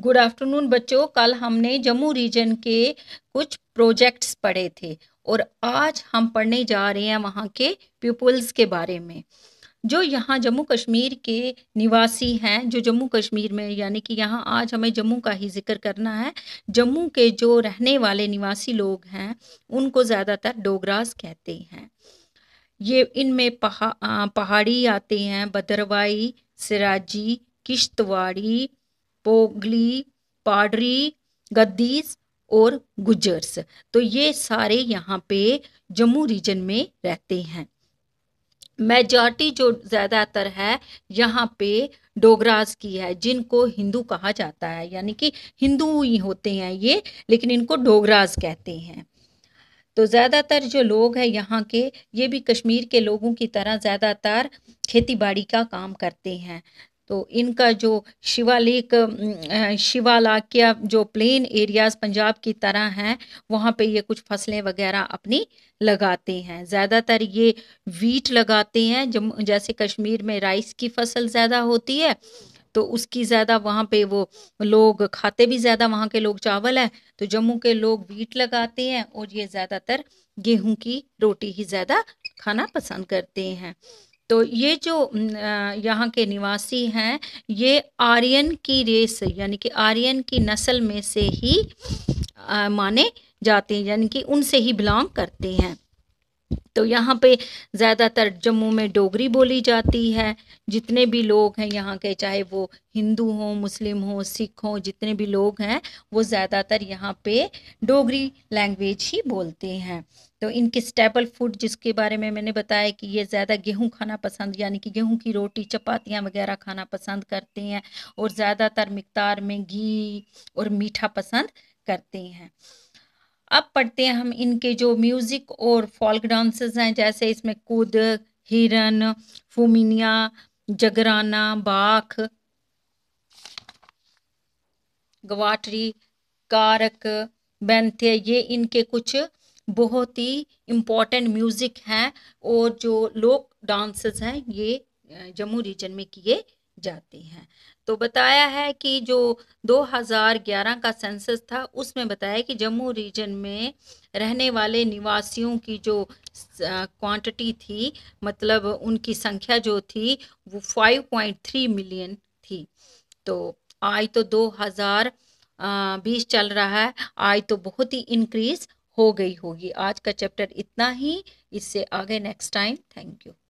good afternoon बच्चों कल हमने जम्मू रीजन के कुछ प्रोजेक्ट्स पढ़े थे और आज हम पढ़ने जा रहे हैं वहाँ के पीपल्स के बारे में जो यहाँ जम्मू कश्मीर के निवासी हैं जो जम्मू कश्मीर में यानी कि यहाँ आज हमें जम्मू का ही जिक्र करना है जम्मू के जो रहने वाले निवासी लोग हैं उनको ज़्यादातर डोगरास कहते हैं ये इनमें पहा पहाड़ी आते हैं भद्रवाही सिराजी किश्तवाड़ी पोगली पाडरी गद्दीस और गुजर्स तो ये सारे यहाँ पे जम्मू रीजन में रहते हैं मेजॉरिटी जो ज़्यादातर है यहाँ पे डोगराज की है जिनको हिंदू कहा जाता है यानी कि हिंदू ही होते हैं ये लेकिन इनको डोगराज कहते हैं तो ज़्यादातर जो लोग हैं यहाँ के ये भी कश्मीर के लोगों की तरह ज़्यादातर खेती बाड़ी का काम करते हैं तो इनका जो शिवालिक शिवालाक्या जो प्लेन एरियाज पंजाब की तरह हैं वहाँ पे ये कुछ फसलें वगैरह अपनी लगाते हैं ज़्यादातर ये वीट लगाते हैं जब जैसे कश्मीर में राइस की फसल ज़्यादा होती है तो उसकी ज़्यादा वहाँ पे वो लोग खाते भी ज़्यादा वहाँ के लोग चावल है तो जम्मू के लोग वीट लगाते हैं और ये ज़्यादातर गेहूँ की रोटी ही ज़्यादा खाना पसंद करते हैं तो ये जो यहाँ के निवासी हैं ये आर्यन की रेस यानी कि आर्यन की नस्ल में से ही आ, माने जाते हैं यानी कि उनसे ही बिलोंग करते हैं तो यहाँ पे ज़्यादातर जम्मू में डोगरी बोली जाती है जितने भी लोग हैं यहाँ के चाहे वो हिंदू हों मुस्लिम हों सिख हों जितने भी लोग हैं वो ज़्यादातर यहाँ पे डोगरी लैंग्वेज ही बोलते हैं तो इनके स्टेबल फूड जिसके बारे में मैंने बताया कि ये ज़्यादा गेहूं खाना पसंद यानी कि गेहूं की रोटी चपातियाँ वगैरह खाना पसंद करते हैं और ज़्यादातर मकदार में घी और मीठा पसंद करते हैं अब पढ़ते हैं हम इनके जो म्यूज़िक और फॉल्क डांसेस हैं जैसे इसमें कुद हिरन फूमिनिया जगराना बाख गवाटरी कारक बैंथे ये इनके कुछ बहुत ही इम्पोर्टेंट म्यूज़िक हैं और जो लोक डांसेस हैं ये जम्मू रीजन में किए जाते हैं तो बताया है कि जो 2011 का सेंसस था उसमें बताया कि जम्मू रीजन में रहने वाले निवासियों की जो क्वांटिटी थी मतलब उनकी संख्या जो थी वो 5.3 मिलियन थी तो आज तो बीस चल रहा है आज तो बहुत ही इंक्रीज हो गई होगी आज का चैप्टर इतना ही इससे आगे नेक्स्ट टाइम थैंक यू